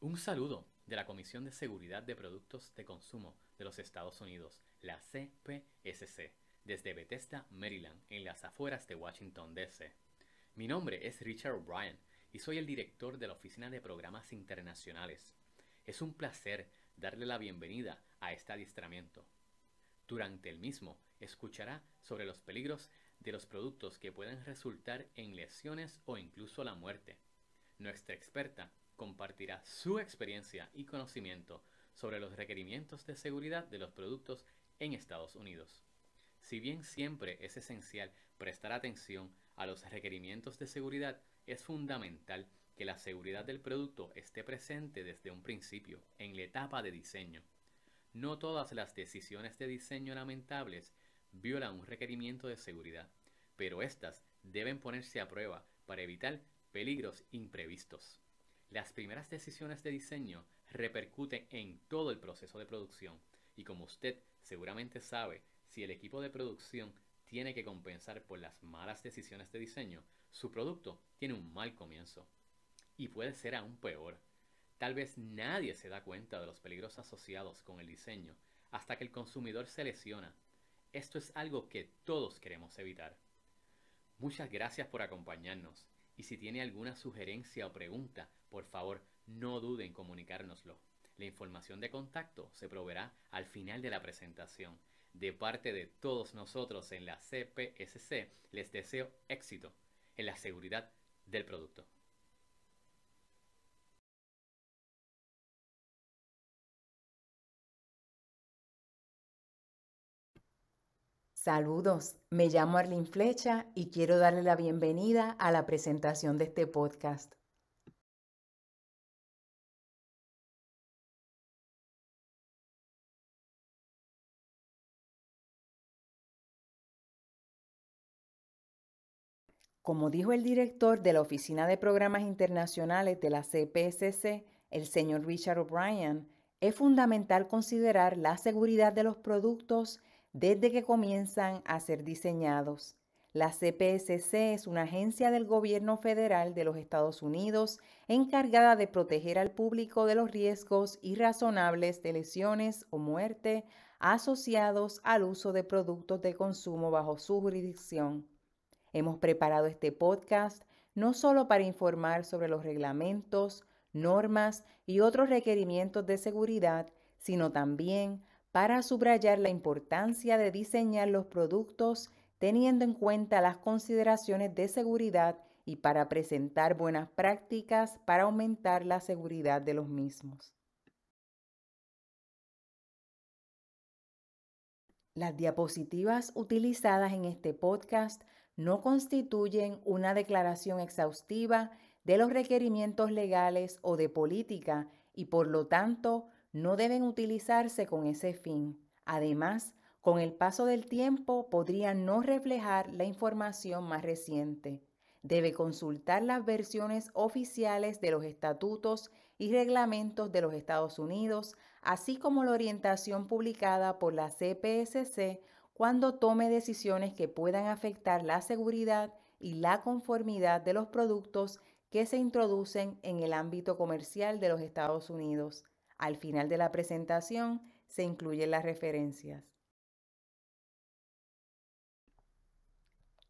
Un saludo de la Comisión de Seguridad de Productos de Consumo de los Estados Unidos, la CPSC, desde Bethesda, Maryland, en las afueras de Washington, D.C. Mi nombre es Richard O'Brien y soy el director de la Oficina de Programas Internacionales. Es un placer darle la bienvenida a este adiestramiento. Durante el mismo, escuchará sobre los peligros de los productos que pueden resultar en lesiones o incluso la muerte nuestra experta compartirá su experiencia y conocimiento sobre los requerimientos de seguridad de los productos en Estados Unidos. Si bien siempre es esencial prestar atención a los requerimientos de seguridad, es fundamental que la seguridad del producto esté presente desde un principio, en la etapa de diseño. No todas las decisiones de diseño lamentables violan un requerimiento de seguridad, pero éstas deben ponerse a prueba para evitar Peligros imprevistos. Las primeras decisiones de diseño repercuten en todo el proceso de producción y como usted seguramente sabe, si el equipo de producción tiene que compensar por las malas decisiones de diseño, su producto tiene un mal comienzo. Y puede ser aún peor. Tal vez nadie se da cuenta de los peligros asociados con el diseño hasta que el consumidor se lesiona. Esto es algo que todos queremos evitar. Muchas gracias por acompañarnos. Y si tiene alguna sugerencia o pregunta, por favor, no dude en comunicárnoslo. La información de contacto se proveerá al final de la presentación. De parte de todos nosotros en la CPSC, les deseo éxito en la seguridad del producto. Saludos, me llamo Arlene Flecha y quiero darle la bienvenida a la presentación de este podcast. Como dijo el director de la Oficina de Programas Internacionales de la CPSC, el señor Richard O'Brien, es fundamental considerar la seguridad de los productos desde que comienzan a ser diseñados. La CPSC es una agencia del gobierno federal de los Estados Unidos encargada de proteger al público de los riesgos irrazonables de lesiones o muerte asociados al uso de productos de consumo bajo su jurisdicción. Hemos preparado este podcast no solo para informar sobre los reglamentos, normas y otros requerimientos de seguridad, sino también para subrayar la importancia de diseñar los productos teniendo en cuenta las consideraciones de seguridad y para presentar buenas prácticas para aumentar la seguridad de los mismos. Las diapositivas utilizadas en este podcast no constituyen una declaración exhaustiva de los requerimientos legales o de política y por lo tanto no deben utilizarse con ese fin. Además, con el paso del tiempo podría no reflejar la información más reciente. Debe consultar las versiones oficiales de los estatutos y reglamentos de los Estados Unidos, así como la orientación publicada por la CPSC cuando tome decisiones que puedan afectar la seguridad y la conformidad de los productos que se introducen en el ámbito comercial de los Estados Unidos. Al final de la presentación se incluyen las referencias.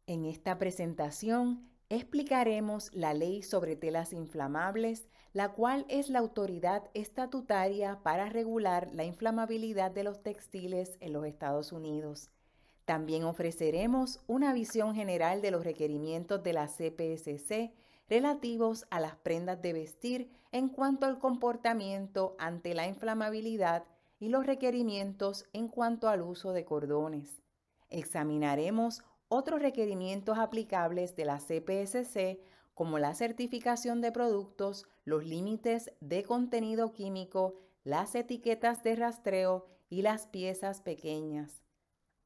En esta presentación explicaremos la ley sobre telas inflamables, la cual es la autoridad estatutaria para regular la inflamabilidad de los textiles en los Estados Unidos. También ofreceremos una visión general de los requerimientos de la CPSC relativos a las prendas de vestir en cuanto al comportamiento ante la inflamabilidad y los requerimientos en cuanto al uso de cordones. Examinaremos otros requerimientos aplicables de la CPSC como la certificación de productos, los límites de contenido químico, las etiquetas de rastreo y las piezas pequeñas.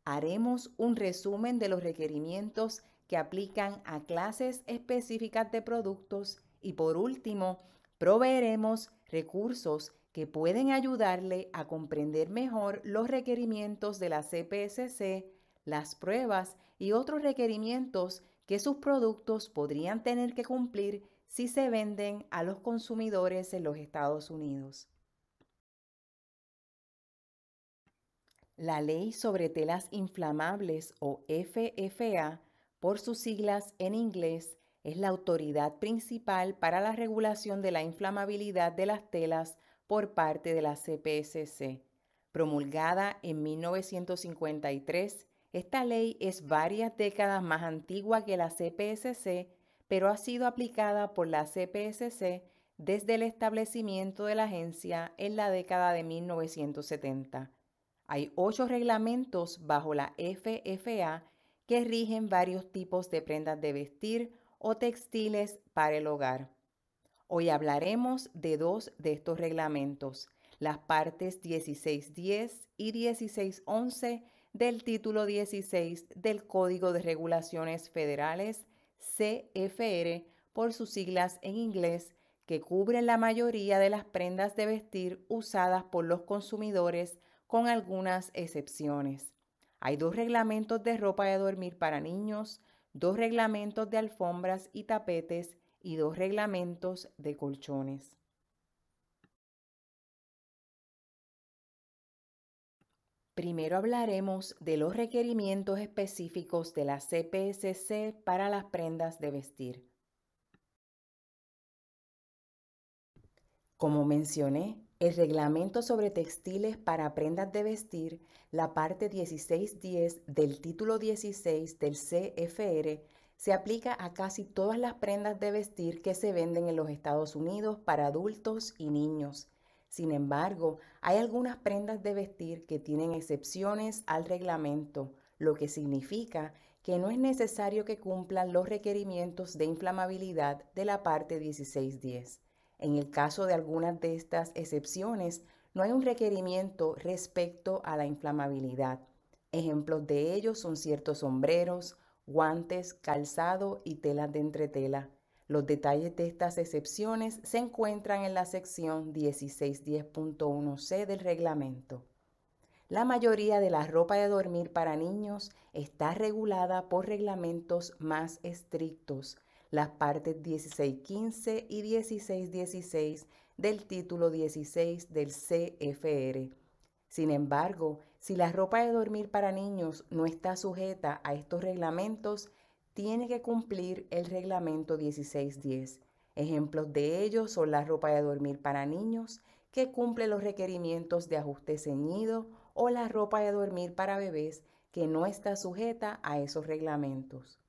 Haremos un resumen de los requerimientos que aplican a clases específicas de productos y por último, proveeremos recursos que pueden ayudarle a comprender mejor los requerimientos de la CPSC, las pruebas y otros requerimientos que sus productos podrían tener que cumplir si se venden a los consumidores en los Estados Unidos. La Ley sobre Telas Inflamables o FFA por sus siglas en inglés, es la autoridad principal para la regulación de la inflamabilidad de las telas por parte de la CPSC. Promulgada en 1953, esta ley es varias décadas más antigua que la CPSC, pero ha sido aplicada por la CPSC desde el establecimiento de la agencia en la década de 1970. Hay ocho reglamentos bajo la FFA que rigen varios tipos de prendas de vestir o textiles para el hogar. Hoy hablaremos de dos de estos reglamentos, las partes 1610 y 1611 del título 16 del Código de Regulaciones Federales, CFR, por sus siglas en inglés, que cubren la mayoría de las prendas de vestir usadas por los consumidores, con algunas excepciones. Hay dos reglamentos de ropa de dormir para niños, dos reglamentos de alfombras y tapetes y dos reglamentos de colchones. Primero hablaremos de los requerimientos específicos de la CPSC para las prendas de vestir. Como mencioné, el Reglamento sobre Textiles para Prendas de Vestir, la parte 1610 del título 16 del CFR, se aplica a casi todas las prendas de vestir que se venden en los Estados Unidos para adultos y niños. Sin embargo, hay algunas prendas de vestir que tienen excepciones al reglamento, lo que significa que no es necesario que cumplan los requerimientos de inflamabilidad de la parte 1610. En el caso de algunas de estas excepciones, no hay un requerimiento respecto a la inflamabilidad. Ejemplos de ello son ciertos sombreros, guantes, calzado y telas de entretela. Los detalles de estas excepciones se encuentran en la sección 1610.1c del reglamento. La mayoría de la ropa de dormir para niños está regulada por reglamentos más estrictos, las partes 16.15 y 16.16 del título 16 del CFR. Sin embargo, si la ropa de dormir para niños no está sujeta a estos reglamentos, tiene que cumplir el reglamento 1610. Ejemplos de ello son la ropa de dormir para niños, que cumple los requerimientos de ajuste ceñido, o la ropa de dormir para bebés, que no está sujeta a esos reglamentos.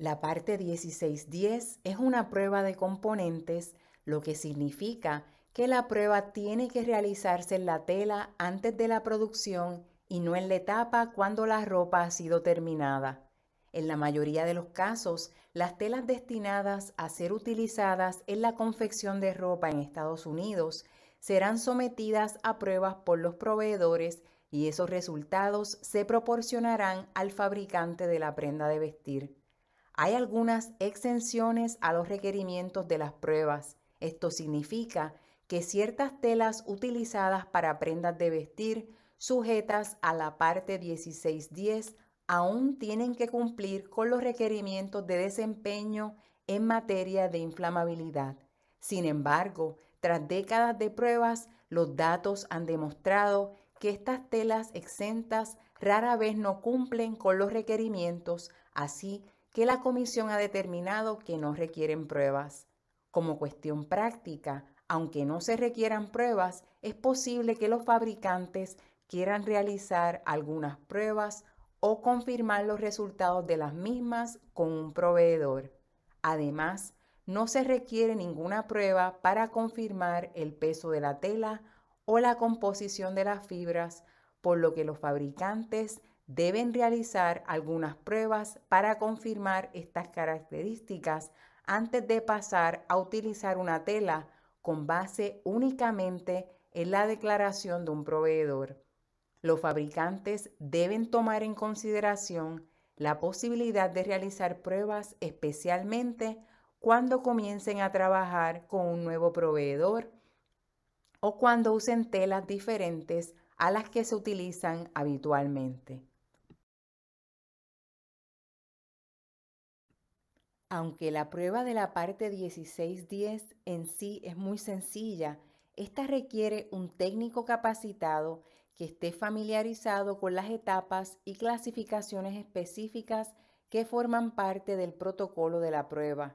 La parte 1610 es una prueba de componentes, lo que significa que la prueba tiene que realizarse en la tela antes de la producción y no en la etapa cuando la ropa ha sido terminada. En la mayoría de los casos, las telas destinadas a ser utilizadas en la confección de ropa en Estados Unidos serán sometidas a pruebas por los proveedores y esos resultados se proporcionarán al fabricante de la prenda de vestir. Hay algunas exenciones a los requerimientos de las pruebas. Esto significa que ciertas telas utilizadas para prendas de vestir sujetas a la parte 1610 aún tienen que cumplir con los requerimientos de desempeño en materia de inflamabilidad. Sin embargo, tras décadas de pruebas, los datos han demostrado que estas telas exentas rara vez no cumplen con los requerimientos, así la comisión ha determinado que no requieren pruebas. Como cuestión práctica, aunque no se requieran pruebas, es posible que los fabricantes quieran realizar algunas pruebas o confirmar los resultados de las mismas con un proveedor. Además, no se requiere ninguna prueba para confirmar el peso de la tela o la composición de las fibras, por lo que los fabricantes deben realizar algunas pruebas para confirmar estas características antes de pasar a utilizar una tela con base únicamente en la declaración de un proveedor. Los fabricantes deben tomar en consideración la posibilidad de realizar pruebas especialmente cuando comiencen a trabajar con un nuevo proveedor o cuando usen telas diferentes a las que se utilizan habitualmente. Aunque la prueba de la parte 1610 en sí es muy sencilla, esta requiere un técnico capacitado que esté familiarizado con las etapas y clasificaciones específicas que forman parte del protocolo de la prueba.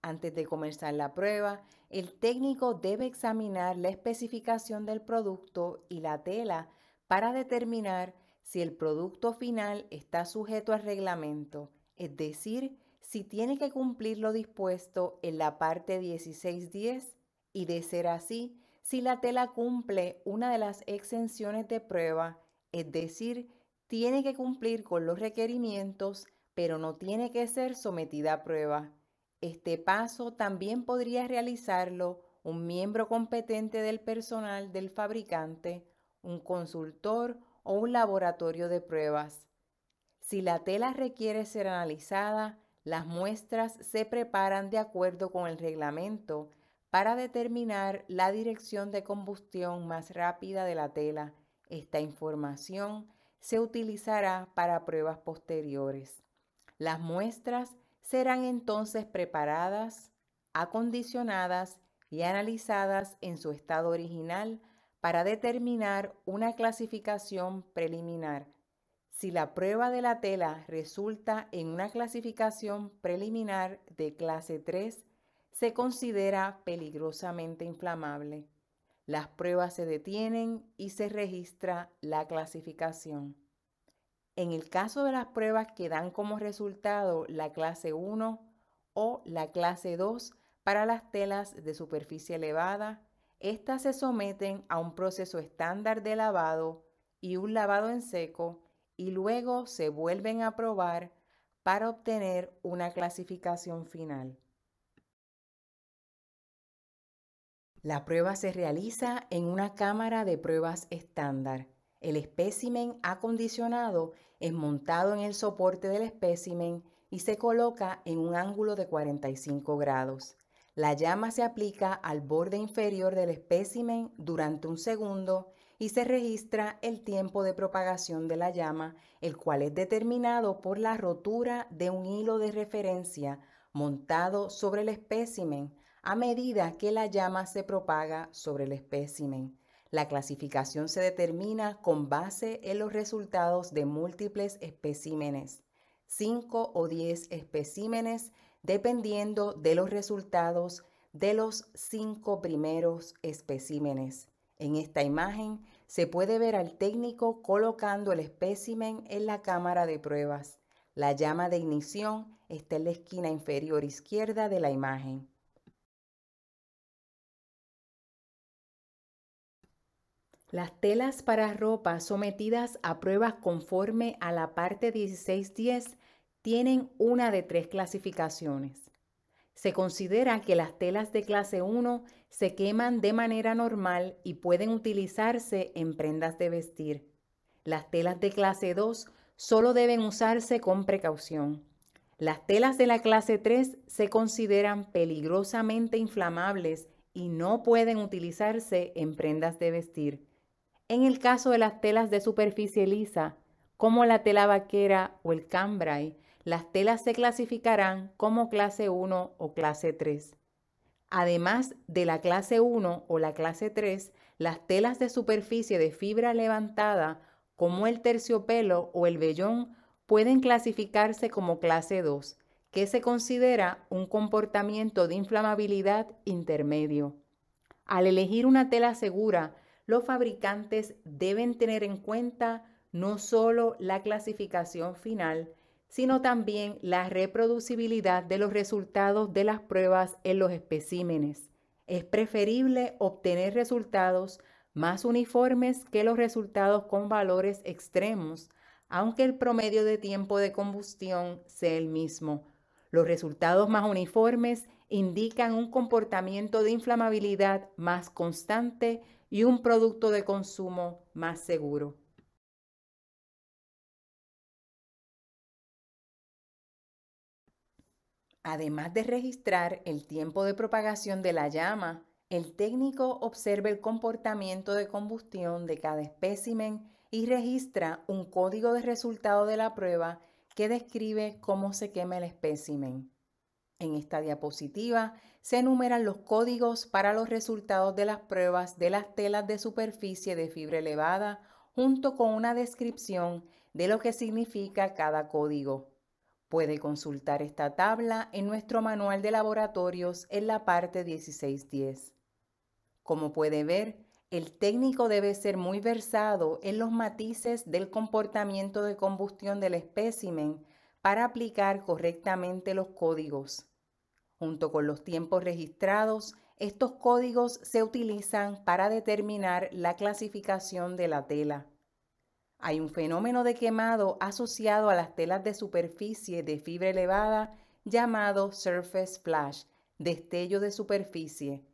Antes de comenzar la prueba, el técnico debe examinar la especificación del producto y la tela para determinar si el producto final está sujeto al reglamento, es decir, si tiene que cumplir lo dispuesto en la parte 16.10 y de ser así, si la tela cumple una de las exenciones de prueba, es decir, tiene que cumplir con los requerimientos, pero no tiene que ser sometida a prueba. Este paso también podría realizarlo un miembro competente del personal del fabricante, un consultor o un laboratorio de pruebas. Si la tela requiere ser analizada, las muestras se preparan de acuerdo con el reglamento para determinar la dirección de combustión más rápida de la tela. Esta información se utilizará para pruebas posteriores. Las muestras serán entonces preparadas, acondicionadas y analizadas en su estado original para determinar una clasificación preliminar si la prueba de la tela resulta en una clasificación preliminar de clase 3, se considera peligrosamente inflamable. Las pruebas se detienen y se registra la clasificación. En el caso de las pruebas que dan como resultado la clase 1 o la clase 2 para las telas de superficie elevada, éstas se someten a un proceso estándar de lavado y un lavado en seco y luego se vuelven a probar para obtener una clasificación final. La prueba se realiza en una cámara de pruebas estándar. El espécimen acondicionado es montado en el soporte del espécimen y se coloca en un ángulo de 45 grados. La llama se aplica al borde inferior del espécimen durante un segundo se registra el tiempo de propagación de la llama, el cual es determinado por la rotura de un hilo de referencia montado sobre el espécimen a medida que la llama se propaga sobre el espécimen. La clasificación se determina con base en los resultados de múltiples especímenes, 5 o 10 especímenes, dependiendo de los resultados de los cinco primeros especímenes. En esta imagen se puede ver al técnico colocando el espécimen en la cámara de pruebas. La llama de ignición está en la esquina inferior izquierda de la imagen. Las telas para ropa sometidas a pruebas conforme a la parte 1610 tienen una de tres clasificaciones. Se considera que las telas de clase 1 se queman de manera normal y pueden utilizarse en prendas de vestir. Las telas de clase 2 solo deben usarse con precaución. Las telas de la clase 3 se consideran peligrosamente inflamables y no pueden utilizarse en prendas de vestir. En el caso de las telas de superficie lisa, como la tela vaquera o el cambrai, las telas se clasificarán como clase 1 o clase 3. Además de la clase 1 o la clase 3, las telas de superficie de fibra levantada, como el terciopelo o el vellón, pueden clasificarse como clase 2, que se considera un comportamiento de inflamabilidad intermedio. Al elegir una tela segura, los fabricantes deben tener en cuenta no solo la clasificación final, sino también la reproducibilidad de los resultados de las pruebas en los especímenes. Es preferible obtener resultados más uniformes que los resultados con valores extremos, aunque el promedio de tiempo de combustión sea el mismo. Los resultados más uniformes indican un comportamiento de inflamabilidad más constante y un producto de consumo más seguro. Además de registrar el tiempo de propagación de la llama, el técnico observa el comportamiento de combustión de cada espécimen y registra un código de resultado de la prueba que describe cómo se quema el espécimen. En esta diapositiva se enumeran los códigos para los resultados de las pruebas de las telas de superficie de fibra elevada junto con una descripción de lo que significa cada código. Puede consultar esta tabla en nuestro manual de laboratorios en la parte 1610. Como puede ver, el técnico debe ser muy versado en los matices del comportamiento de combustión del espécimen para aplicar correctamente los códigos. Junto con los tiempos registrados, estos códigos se utilizan para determinar la clasificación de la tela. Hay un fenómeno de quemado asociado a las telas de superficie de fibra elevada llamado surface flash, destello de superficie.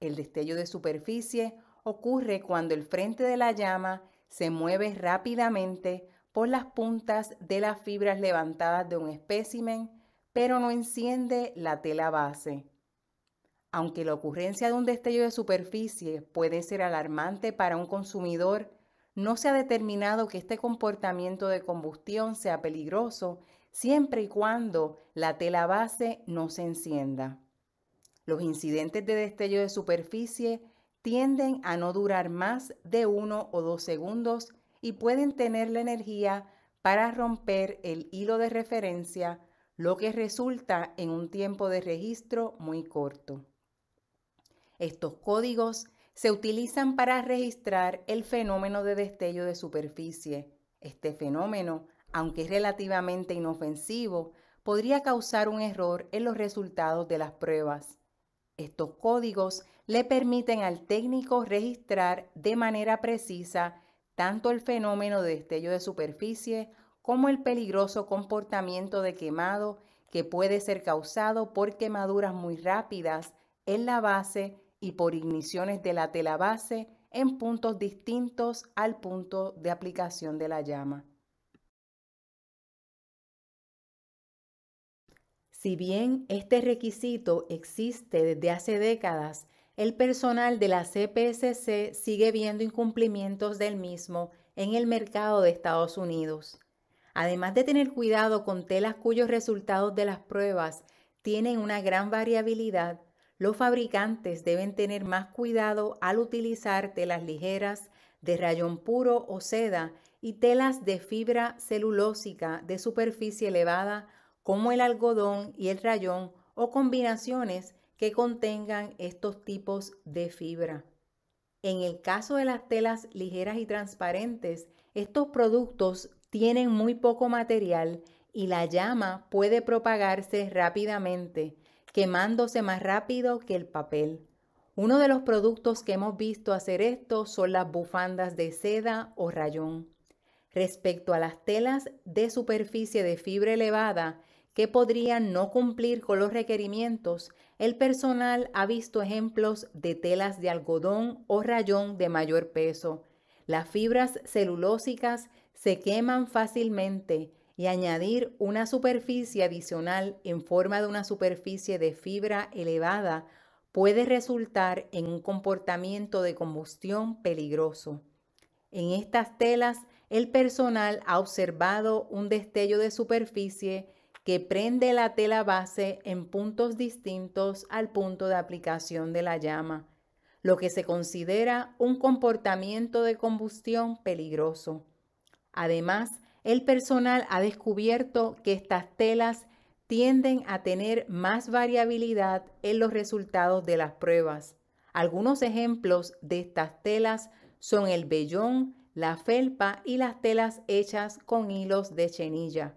El destello de superficie ocurre cuando el frente de la llama se mueve rápidamente por las puntas de las fibras levantadas de un espécimen, pero no enciende la tela base. Aunque la ocurrencia de un destello de superficie puede ser alarmante para un consumidor, no se ha determinado que este comportamiento de combustión sea peligroso siempre y cuando la tela base no se encienda. Los incidentes de destello de superficie tienden a no durar más de uno o dos segundos y pueden tener la energía para romper el hilo de referencia, lo que resulta en un tiempo de registro muy corto. Estos códigos se utilizan para registrar el fenómeno de destello de superficie. Este fenómeno, aunque es relativamente inofensivo, podría causar un error en los resultados de las pruebas. Estos códigos le permiten al técnico registrar de manera precisa tanto el fenómeno de destello de superficie como el peligroso comportamiento de quemado que puede ser causado por quemaduras muy rápidas en la base y por igniciones de la tela base en puntos distintos al punto de aplicación de la llama. Si bien este requisito existe desde hace décadas, el personal de la CPSC sigue viendo incumplimientos del mismo en el mercado de Estados Unidos. Además de tener cuidado con telas cuyos resultados de las pruebas tienen una gran variabilidad, los fabricantes deben tener más cuidado al utilizar telas ligeras de rayón puro o seda y telas de fibra celulósica de superficie elevada como el algodón y el rayón o combinaciones que contengan estos tipos de fibra. En el caso de las telas ligeras y transparentes, estos productos tienen muy poco material y la llama puede propagarse rápidamente, quemándose más rápido que el papel. Uno de los productos que hemos visto hacer esto son las bufandas de seda o rayón. Respecto a las telas de superficie de fibra elevada que podrían no cumplir con los requerimientos, el personal ha visto ejemplos de telas de algodón o rayón de mayor peso. Las fibras celulósicas se queman fácilmente y añadir una superficie adicional en forma de una superficie de fibra elevada puede resultar en un comportamiento de combustión peligroso. En estas telas, el personal ha observado un destello de superficie que prende la tela base en puntos distintos al punto de aplicación de la llama, lo que se considera un comportamiento de combustión peligroso. Además, el personal ha descubierto que estas telas tienden a tener más variabilidad en los resultados de las pruebas. Algunos ejemplos de estas telas son el vellón, la felpa y las telas hechas con hilos de chenilla.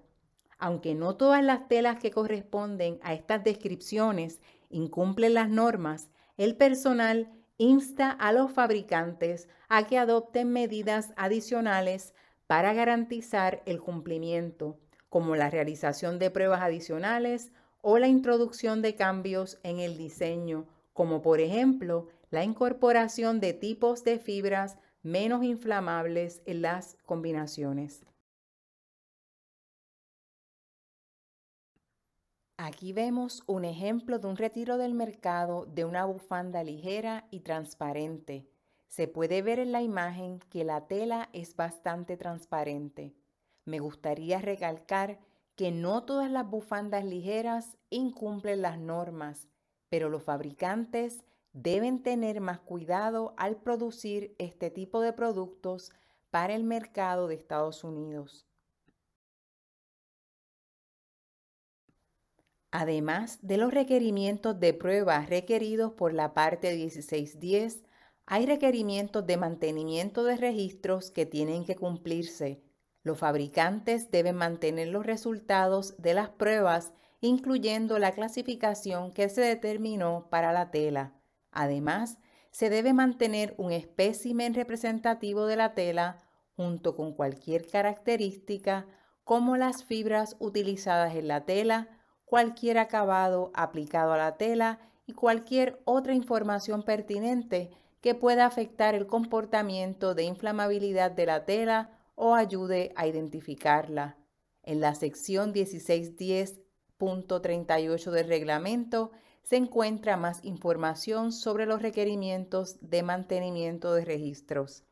Aunque no todas las telas que corresponden a estas descripciones incumplen las normas, el personal insta a los fabricantes a que adopten medidas adicionales para garantizar el cumplimiento, como la realización de pruebas adicionales o la introducción de cambios en el diseño, como por ejemplo la incorporación de tipos de fibras menos inflamables en las combinaciones. Aquí vemos un ejemplo de un retiro del mercado de una bufanda ligera y transparente, se puede ver en la imagen que la tela es bastante transparente. Me gustaría recalcar que no todas las bufandas ligeras incumplen las normas, pero los fabricantes deben tener más cuidado al producir este tipo de productos para el mercado de Estados Unidos. Además de los requerimientos de pruebas requeridos por la parte 1610, hay requerimientos de mantenimiento de registros que tienen que cumplirse. Los fabricantes deben mantener los resultados de las pruebas, incluyendo la clasificación que se determinó para la tela. Además, se debe mantener un espécimen representativo de la tela junto con cualquier característica como las fibras utilizadas en la tela, cualquier acabado aplicado a la tela y cualquier otra información pertinente que pueda afectar el comportamiento de inflamabilidad de la tela o ayude a identificarla. En la sección 1610.38 del reglamento se encuentra más información sobre los requerimientos de mantenimiento de registros.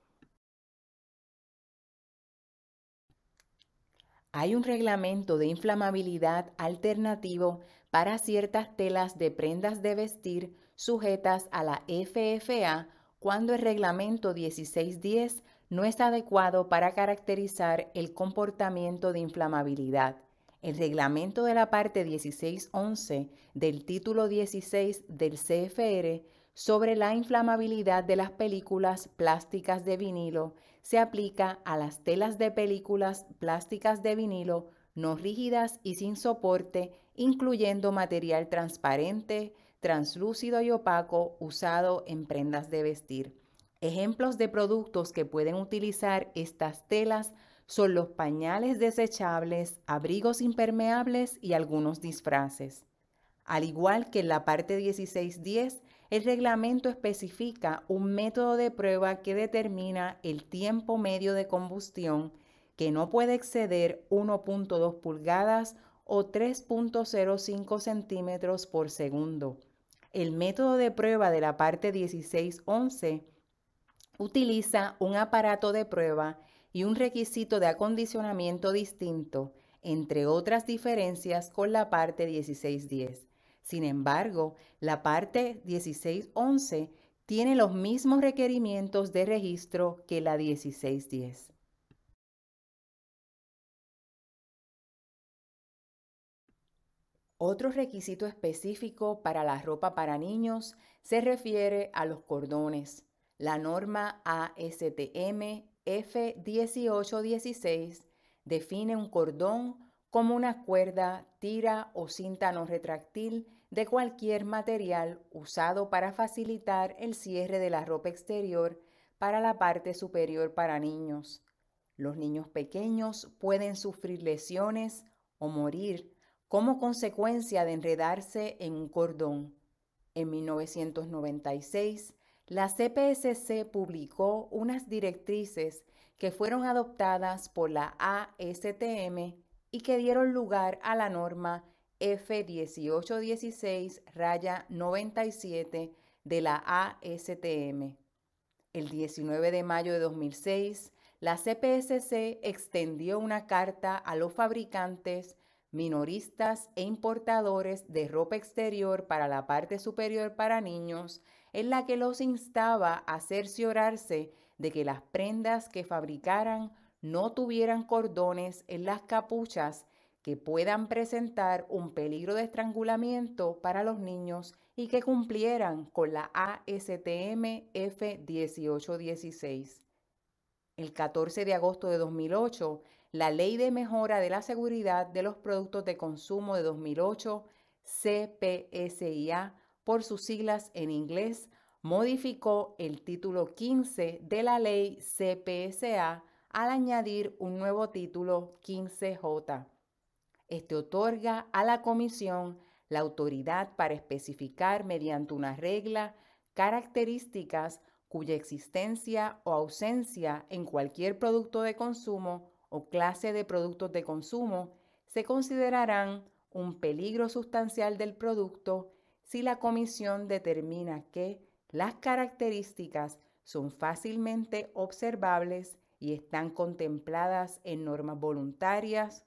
Hay un reglamento de inflamabilidad alternativo para ciertas telas de prendas de vestir sujetas a la FFA cuando el reglamento 1610 no es adecuado para caracterizar el comportamiento de inflamabilidad. El reglamento de la parte 1611 del título 16 del CFR sobre la inflamabilidad de las películas plásticas de vinilo se aplica a las telas de películas plásticas de vinilo no rígidas y sin soporte, incluyendo material transparente, translúcido y opaco usado en prendas de vestir. Ejemplos de productos que pueden utilizar estas telas son los pañales desechables, abrigos impermeables y algunos disfraces. Al igual que en la parte 1610, el reglamento especifica un método de prueba que determina el tiempo medio de combustión que no puede exceder 1.2 pulgadas o 3.05 centímetros por segundo el método de prueba de la parte 1611 utiliza un aparato de prueba y un requisito de acondicionamiento distinto, entre otras diferencias con la parte 1610. Sin embargo, la parte 1611 tiene los mismos requerimientos de registro que la 1610. Otro requisito específico para la ropa para niños se refiere a los cordones. La norma ASTM F1816 define un cordón como una cuerda, tira o cinta no retráctil de cualquier material usado para facilitar el cierre de la ropa exterior para la parte superior para niños. Los niños pequeños pueden sufrir lesiones o morir como consecuencia de enredarse en un cordón. En 1996, la CPSC publicó unas directrices que fueron adoptadas por la ASTM y que dieron lugar a la norma F1816-97 de la ASTM. El 19 de mayo de 2006, la CPSC extendió una carta a los fabricantes minoristas e importadores de ropa exterior para la parte superior para niños, en la que los instaba a cerciorarse de que las prendas que fabricaran no tuvieran cordones en las capuchas que puedan presentar un peligro de estrangulamiento para los niños y que cumplieran con la ASTM F1816. El 14 de agosto de 2008, la Ley de Mejora de la Seguridad de los Productos de Consumo de 2008, CPSIA, por sus siglas en inglés, modificó el título 15 de la ley CPSA al añadir un nuevo título 15J. Este otorga a la Comisión la autoridad para especificar mediante una regla características cuya existencia o ausencia en cualquier producto de consumo o clase de productos de consumo se considerarán un peligro sustancial del producto si la comisión determina que las características son fácilmente observables y están contempladas en normas voluntarias.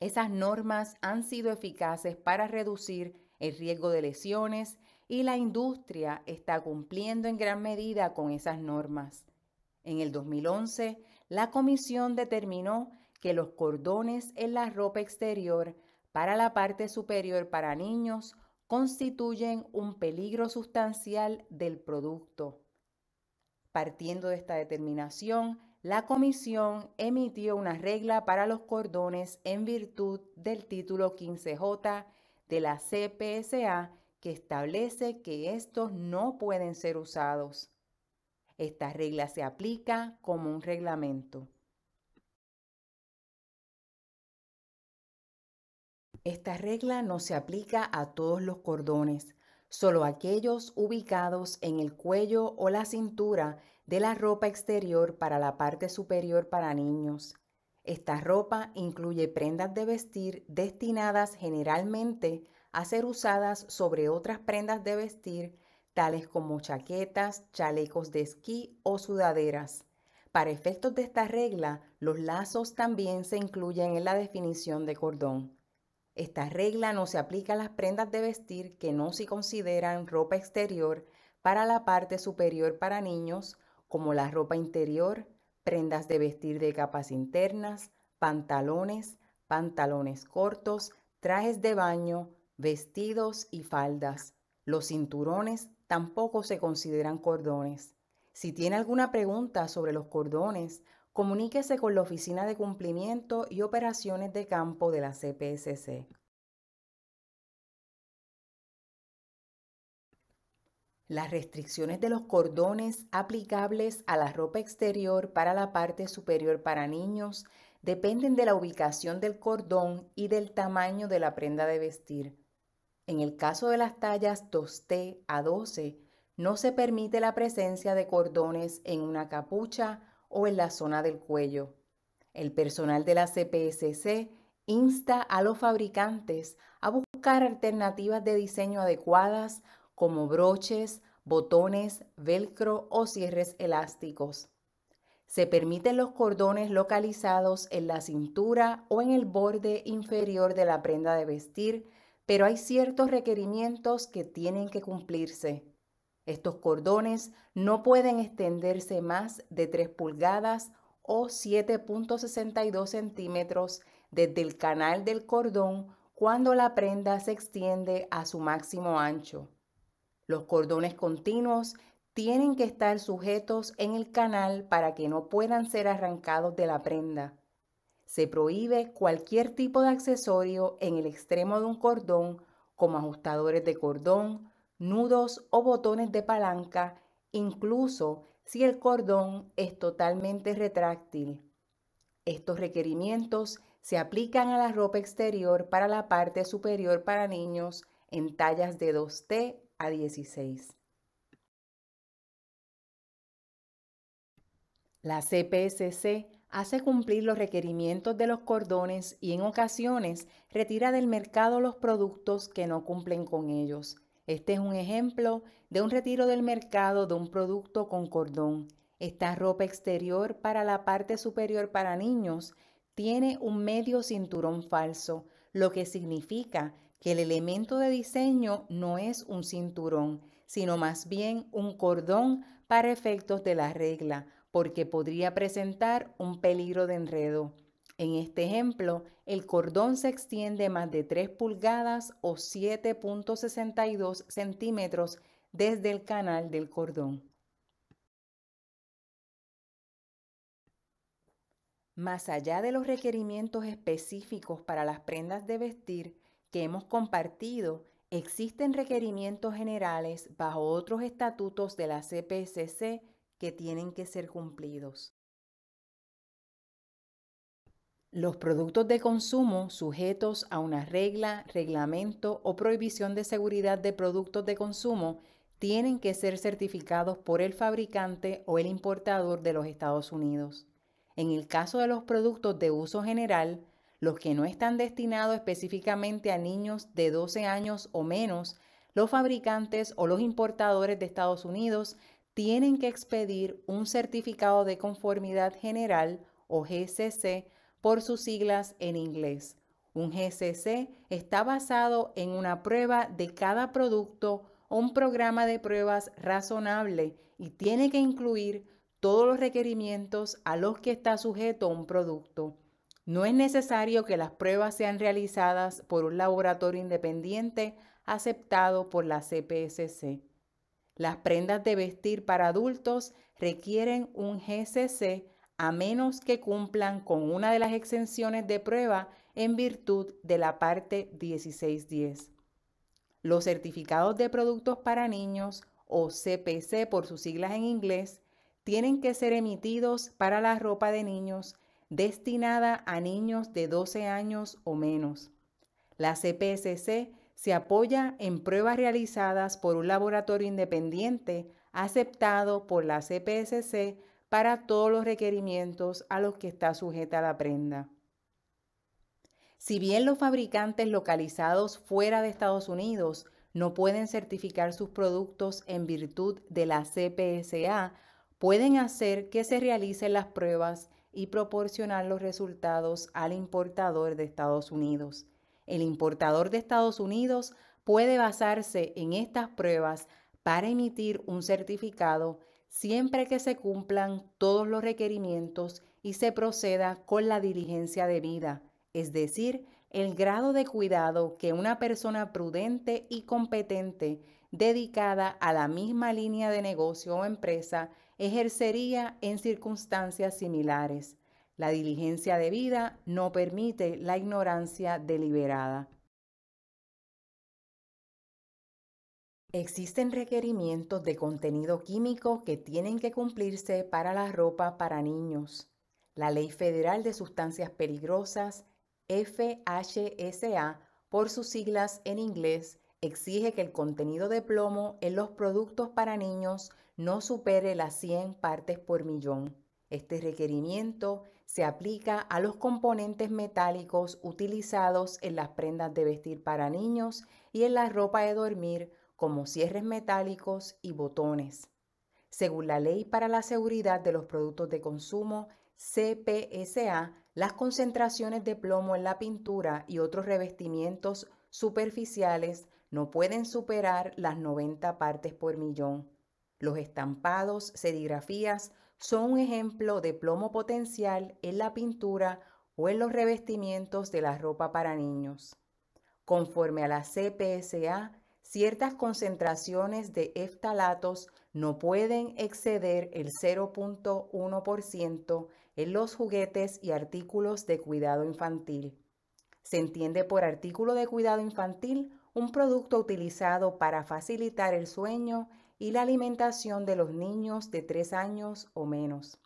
Esas normas han sido eficaces para reducir el riesgo de lesiones y la industria está cumpliendo en gran medida con esas normas. En el 2011, la comisión determinó que los cordones en la ropa exterior para la parte superior para niños constituyen un peligro sustancial del producto. Partiendo de esta determinación, la comisión emitió una regla para los cordones en virtud del título 15J de la CPSA que establece que estos no pueden ser usados. Esta regla se aplica como un reglamento. Esta regla no se aplica a todos los cordones, solo aquellos ubicados en el cuello o la cintura de la ropa exterior para la parte superior para niños. Esta ropa incluye prendas de vestir destinadas generalmente a ser usadas sobre otras prendas de vestir tales como chaquetas, chalecos de esquí o sudaderas. Para efectos de esta regla, los lazos también se incluyen en la definición de cordón. Esta regla no se aplica a las prendas de vestir que no se consideran ropa exterior para la parte superior para niños, como la ropa interior, prendas de vestir de capas internas, pantalones, pantalones cortos, trajes de baño, vestidos y faldas, los cinturones tampoco se consideran cordones. Si tiene alguna pregunta sobre los cordones, comuníquese con la Oficina de Cumplimiento y Operaciones de Campo de la CPSC. Las restricciones de los cordones aplicables a la ropa exterior para la parte superior para niños dependen de la ubicación del cordón y del tamaño de la prenda de vestir. En el caso de las tallas 2T a 12, no se permite la presencia de cordones en una capucha o en la zona del cuello. El personal de la CPSC insta a los fabricantes a buscar alternativas de diseño adecuadas como broches, botones, velcro o cierres elásticos. Se permiten los cordones localizados en la cintura o en el borde inferior de la prenda de vestir pero hay ciertos requerimientos que tienen que cumplirse. Estos cordones no pueden extenderse más de 3 pulgadas o 7.62 centímetros desde el canal del cordón cuando la prenda se extiende a su máximo ancho. Los cordones continuos tienen que estar sujetos en el canal para que no puedan ser arrancados de la prenda. Se prohíbe cualquier tipo de accesorio en el extremo de un cordón, como ajustadores de cordón, nudos o botones de palanca, incluso si el cordón es totalmente retráctil. Estos requerimientos se aplican a la ropa exterior para la parte superior para niños en tallas de 2T a 16. La CPSC hace cumplir los requerimientos de los cordones y en ocasiones retira del mercado los productos que no cumplen con ellos. Este es un ejemplo de un retiro del mercado de un producto con cordón. Esta ropa exterior para la parte superior para niños tiene un medio cinturón falso, lo que significa que el elemento de diseño no es un cinturón, sino más bien un cordón para efectos de la regla porque podría presentar un peligro de enredo. En este ejemplo, el cordón se extiende más de 3 pulgadas o 7.62 centímetros desde el canal del cordón. Más allá de los requerimientos específicos para las prendas de vestir que hemos compartido, existen requerimientos generales bajo otros estatutos de la CPSC que tienen que ser cumplidos. Los productos de consumo sujetos a una regla, reglamento o prohibición de seguridad de productos de consumo tienen que ser certificados por el fabricante o el importador de los Estados Unidos. En el caso de los productos de uso general, los que no están destinados específicamente a niños de 12 años o menos, los fabricantes o los importadores de Estados Unidos tienen que expedir un certificado de conformidad general o GCC por sus siglas en inglés. Un GCC está basado en una prueba de cada producto o un programa de pruebas razonable y tiene que incluir todos los requerimientos a los que está sujeto un producto. No es necesario que las pruebas sean realizadas por un laboratorio independiente aceptado por la CPSC. Las prendas de vestir para adultos requieren un GCC a menos que cumplan con una de las exenciones de prueba en virtud de la parte 1610. Los certificados de productos para niños o CPC por sus siglas en inglés tienen que ser emitidos para la ropa de niños destinada a niños de 12 años o menos. La CPSC se apoya en pruebas realizadas por un laboratorio independiente aceptado por la CPSC para todos los requerimientos a los que está sujeta la prenda. Si bien los fabricantes localizados fuera de Estados Unidos no pueden certificar sus productos en virtud de la CPSA, pueden hacer que se realicen las pruebas y proporcionar los resultados al importador de Estados Unidos. El importador de Estados Unidos puede basarse en estas pruebas para emitir un certificado siempre que se cumplan todos los requerimientos y se proceda con la diligencia debida, es decir, el grado de cuidado que una persona prudente y competente dedicada a la misma línea de negocio o empresa ejercería en circunstancias similares. La diligencia debida no permite la ignorancia deliberada. Existen requerimientos de contenido químico que tienen que cumplirse para la ropa para niños. La Ley Federal de Sustancias Peligrosas, FHSA, por sus siglas en inglés, exige que el contenido de plomo en los productos para niños no supere las 100 partes por millón. Este requerimiento se aplica a los componentes metálicos utilizados en las prendas de vestir para niños y en la ropa de dormir, como cierres metálicos y botones. Según la Ley para la Seguridad de los Productos de Consumo, CPSA, las concentraciones de plomo en la pintura y otros revestimientos superficiales no pueden superar las 90 partes por millón. Los estampados, serigrafías, son un ejemplo de plomo potencial en la pintura o en los revestimientos de la ropa para niños. Conforme a la CPSA, ciertas concentraciones de eftalatos no pueden exceder el 0.1% en los juguetes y artículos de cuidado infantil. Se entiende por artículo de cuidado infantil un producto utilizado para facilitar el sueño y la alimentación de los niños de 3 años o menos.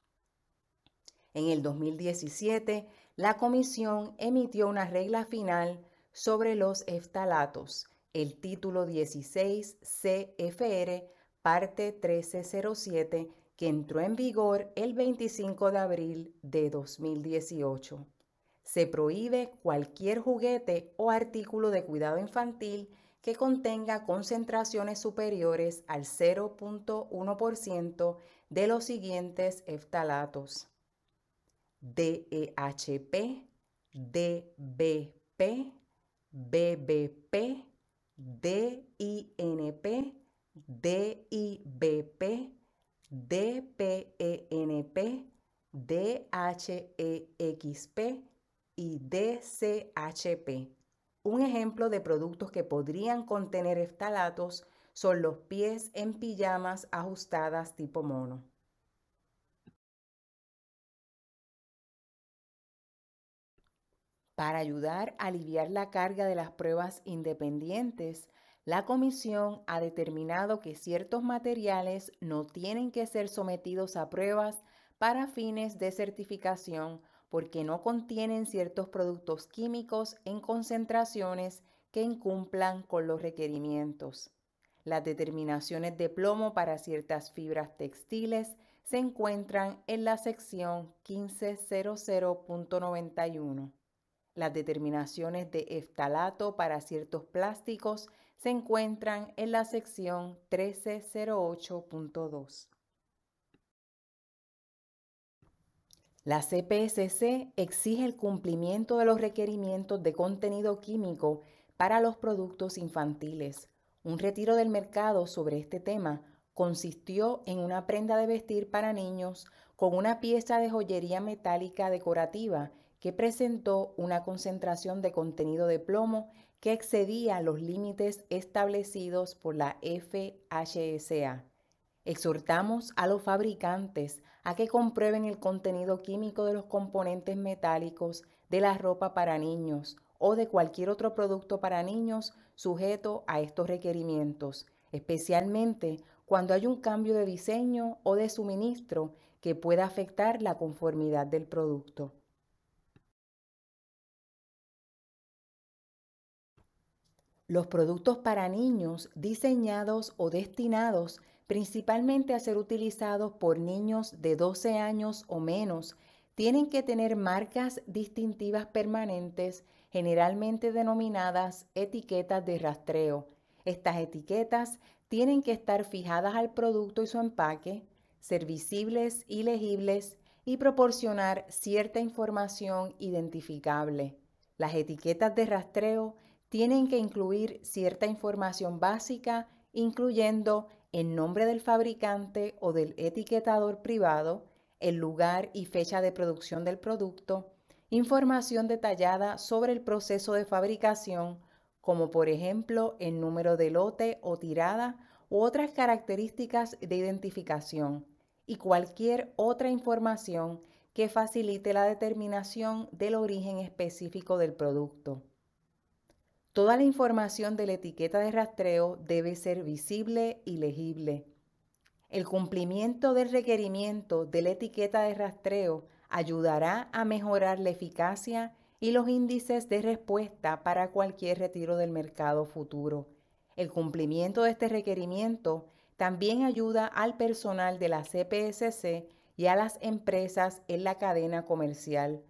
En el 2017, la Comisión emitió una regla final sobre los eftalatos, el título 16 CFR, parte 1307, que entró en vigor el 25 de abril de 2018. Se prohíbe cualquier juguete o artículo de cuidado infantil que contenga concentraciones superiores al 0.1% de los siguientes eftalatos: DEHP, DBP, BBP, DINP, DIBP, DPENP, DHEXP y DCHP. Un ejemplo de productos que podrían contener estalatos son los pies en pijamas ajustadas tipo mono. Para ayudar a aliviar la carga de las pruebas independientes, la comisión ha determinado que ciertos materiales no tienen que ser sometidos a pruebas para fines de certificación porque no contienen ciertos productos químicos en concentraciones que incumplan con los requerimientos. Las determinaciones de plomo para ciertas fibras textiles se encuentran en la sección 1500.91. Las determinaciones de eftalato para ciertos plásticos se encuentran en la sección 1308.2. La CPSC exige el cumplimiento de los requerimientos de contenido químico para los productos infantiles. Un retiro del mercado sobre este tema consistió en una prenda de vestir para niños con una pieza de joyería metálica decorativa que presentó una concentración de contenido de plomo que excedía los límites establecidos por la FHSA. Exhortamos a los fabricantes a que comprueben el contenido químico de los componentes metálicos de la ropa para niños o de cualquier otro producto para niños sujeto a estos requerimientos, especialmente cuando hay un cambio de diseño o de suministro que pueda afectar la conformidad del producto. Los productos para niños diseñados o destinados principalmente a ser utilizados por niños de 12 años o menos, tienen que tener marcas distintivas permanentes, generalmente denominadas etiquetas de rastreo. Estas etiquetas tienen que estar fijadas al producto y su empaque, ser visibles y legibles y proporcionar cierta información identificable. Las etiquetas de rastreo tienen que incluir cierta información básica, incluyendo el nombre del fabricante o del etiquetador privado, el lugar y fecha de producción del producto, información detallada sobre el proceso de fabricación, como por ejemplo el número de lote o tirada u otras características de identificación, y cualquier otra información que facilite la determinación del origen específico del producto. Toda la información de la etiqueta de rastreo debe ser visible y legible. El cumplimiento del requerimiento de la etiqueta de rastreo ayudará a mejorar la eficacia y los índices de respuesta para cualquier retiro del mercado futuro. El cumplimiento de este requerimiento también ayuda al personal de la CPSC y a las empresas en la cadena comercial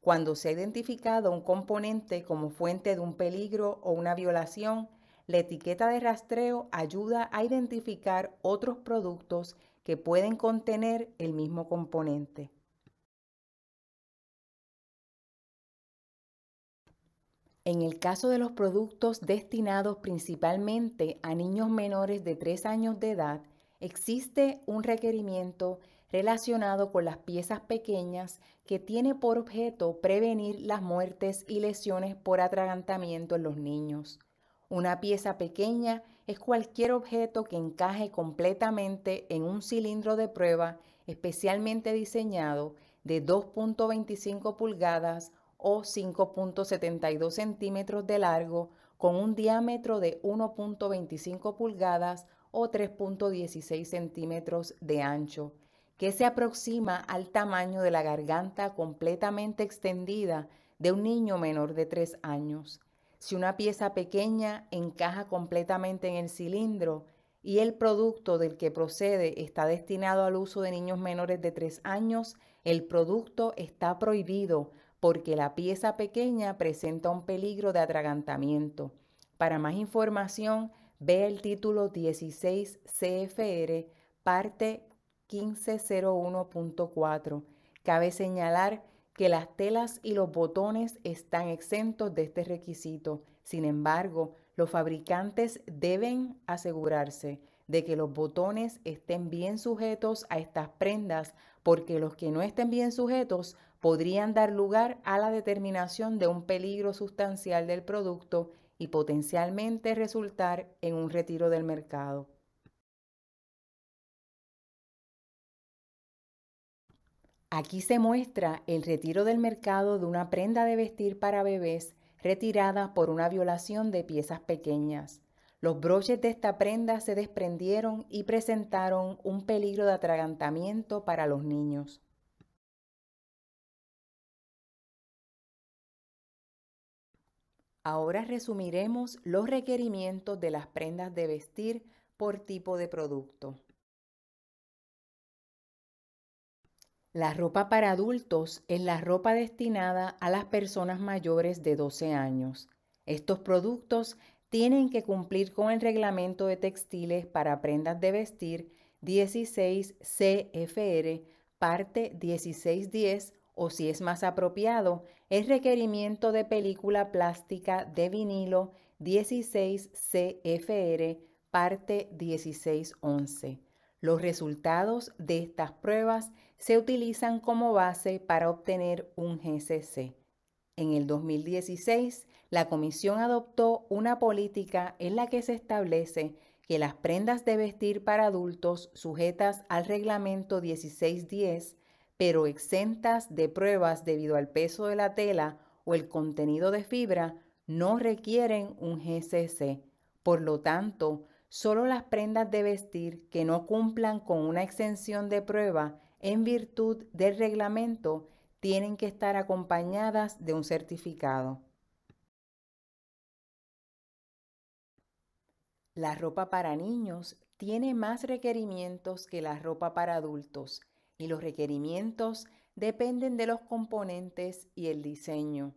cuando se ha identificado un componente como fuente de un peligro o una violación, la etiqueta de rastreo ayuda a identificar otros productos que pueden contener el mismo componente. En el caso de los productos destinados principalmente a niños menores de 3 años de edad, existe un requerimiento relacionado con las piezas pequeñas que tiene por objeto prevenir las muertes y lesiones por atragantamiento en los niños. Una pieza pequeña es cualquier objeto que encaje completamente en un cilindro de prueba especialmente diseñado de 2.25 pulgadas o 5.72 centímetros de largo con un diámetro de 1.25 pulgadas o 3.16 centímetros de ancho, que se aproxima al tamaño de la garganta completamente extendida de un niño menor de 3 años. Si una pieza pequeña encaja completamente en el cilindro y el producto del que procede está destinado al uso de niños menores de 3 años, el producto está prohibido porque la pieza pequeña presenta un peligro de atragantamiento. Para más información, ve el título 16 CFR, parte 1501.4. Cabe señalar que las telas y los botones están exentos de este requisito. Sin embargo, los fabricantes deben asegurarse de que los botones estén bien sujetos a estas prendas, porque los que no estén bien sujetos podrían dar lugar a la determinación de un peligro sustancial del producto y potencialmente resultar en un retiro del mercado. Aquí se muestra el retiro del mercado de una prenda de vestir para bebés retirada por una violación de piezas pequeñas. Los broches de esta prenda se desprendieron y presentaron un peligro de atragantamiento para los niños. Ahora resumiremos los requerimientos de las prendas de vestir por tipo de producto. La ropa para adultos es la ropa destinada a las personas mayores de 12 años. Estos productos tienen que cumplir con el reglamento de textiles para prendas de vestir 16 CFR, parte 1610 o si es más apropiado, el requerimiento de película plástica de vinilo 16 CFR, parte 1611. Los resultados de estas pruebas se utilizan como base para obtener un GCC. En el 2016, la Comisión adoptó una política en la que se establece que las prendas de vestir para adultos sujetas al reglamento 1610, pero exentas de pruebas debido al peso de la tela o el contenido de fibra, no requieren un GCC. Por lo tanto, solo las prendas de vestir que no cumplan con una exención de prueba en virtud del reglamento tienen que estar acompañadas de un certificado. La ropa para niños tiene más requerimientos que la ropa para adultos y los requerimientos dependen de los componentes y el diseño.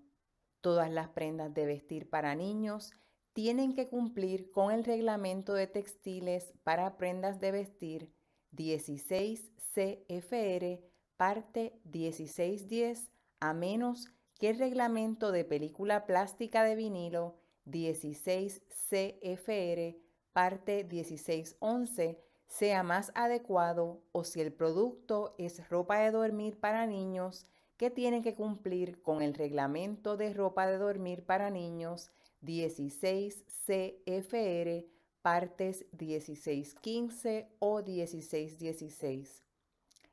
Todas las prendas de vestir para niños tienen que cumplir con el reglamento de textiles para prendas de vestir 16 CFR, parte 1610, a menos que el reglamento de película plástica de vinilo 16 CFR, parte 1611, sea más adecuado o si el producto es ropa de dormir para niños que tiene que cumplir con el reglamento de ropa de dormir para niños 16 CFR, partes 16-15 o 1616.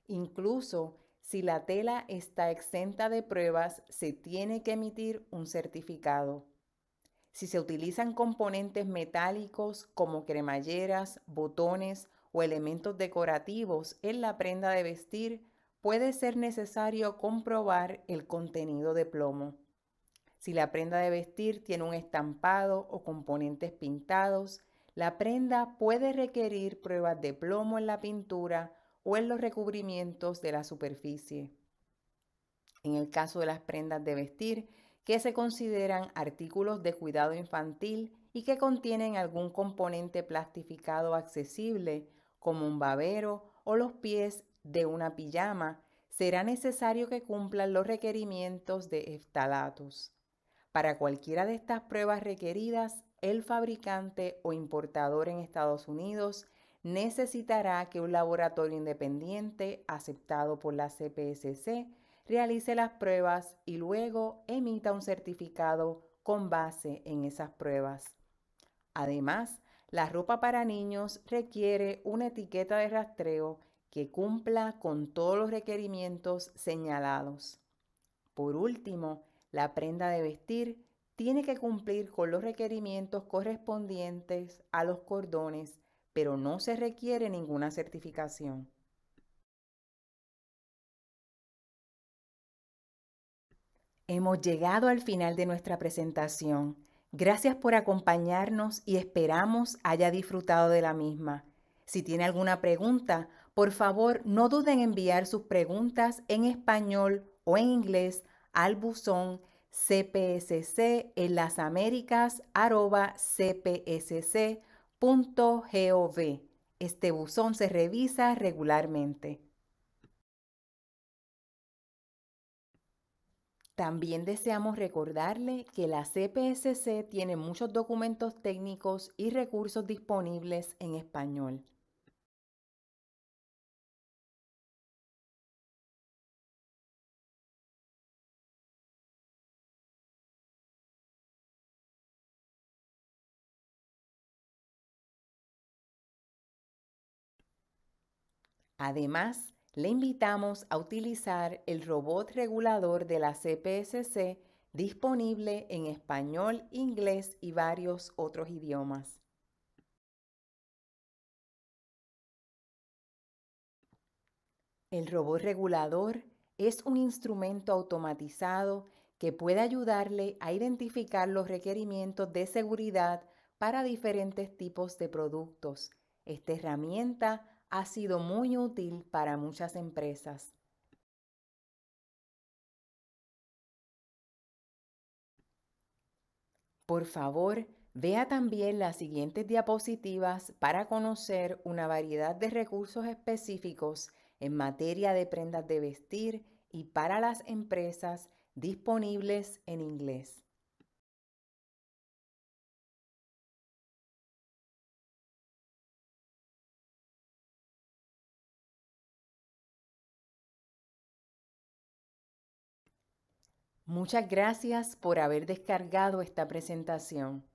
Incluso si la tela está exenta de pruebas, se tiene que emitir un certificado. Si se utilizan componentes metálicos como cremalleras, botones o elementos decorativos en la prenda de vestir, puede ser necesario comprobar el contenido de plomo. Si la prenda de vestir tiene un estampado o componentes pintados, la prenda puede requerir pruebas de plomo en la pintura o en los recubrimientos de la superficie. En el caso de las prendas de vestir, que se consideran artículos de cuidado infantil y que contienen algún componente plastificado accesible, como un babero o los pies de una pijama, será necesario que cumplan los requerimientos de eftalatus. Para cualquiera de estas pruebas requeridas, el fabricante o importador en Estados Unidos necesitará que un laboratorio independiente aceptado por la CPSC realice las pruebas y luego emita un certificado con base en esas pruebas. Además, la ropa para niños requiere una etiqueta de rastreo que cumpla con todos los requerimientos señalados. Por último, la prenda de vestir tiene que cumplir con los requerimientos correspondientes a los cordones, pero no se requiere ninguna certificación. Hemos llegado al final de nuestra presentación. Gracias por acompañarnos y esperamos haya disfrutado de la misma. Si tiene alguna pregunta, por favor no duden en enviar sus preguntas en español o en inglés al buzón cpsc en las Américas, arroba cpsc.gov. Este buzón se revisa regularmente. También deseamos recordarle que la CPSC tiene muchos documentos técnicos y recursos disponibles en español. Además, le invitamos a utilizar el robot regulador de la CPSC disponible en español, inglés y varios otros idiomas. El robot regulador es un instrumento automatizado que puede ayudarle a identificar los requerimientos de seguridad para diferentes tipos de productos. Esta herramienta ha sido muy útil para muchas empresas. Por favor, vea también las siguientes diapositivas para conocer una variedad de recursos específicos en materia de prendas de vestir y para las empresas disponibles en inglés. Muchas gracias por haber descargado esta presentación.